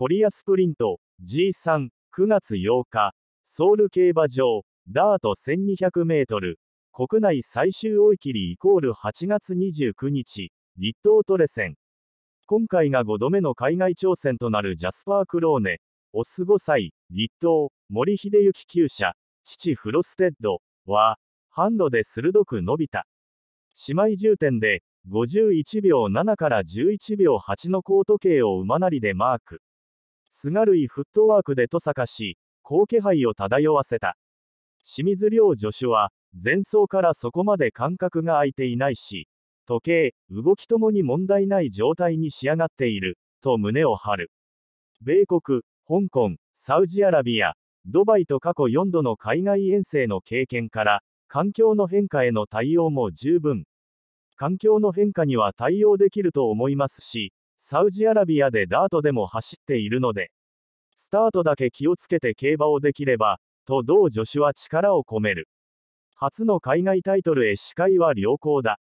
コリアスプリント G3、9月8日、ソウル競馬場、ダート1200 m 国内最終追い切りイコール8月29日、立東トレセン。今回が5度目の海外挑戦となるジャスパー・クローネ、オス5歳、立東、森秀幸厩舎、父フロステッドは、販路で鋭く伸びた。姉妹重点で、51秒7から11秒8のコート計を馬なりでマーク。すがるいフットワークで登坂し、好気配を漂わせた。清水涼助手は、前走からそこまで間隔が空いていないし、時計、動きともに問題ない状態に仕上がっている、と胸を張る。米国、香港、サウジアラビア、ドバイと過去4度の海外遠征の経験から、環境の変化への対応も十分。環境の変化には対応できると思いますし、サウジアラビアでダートでも走っているので、スタートだけ気をつけて競馬をできれば、と同助手は力を込める。初の海外タイトルへ視界は良好だ。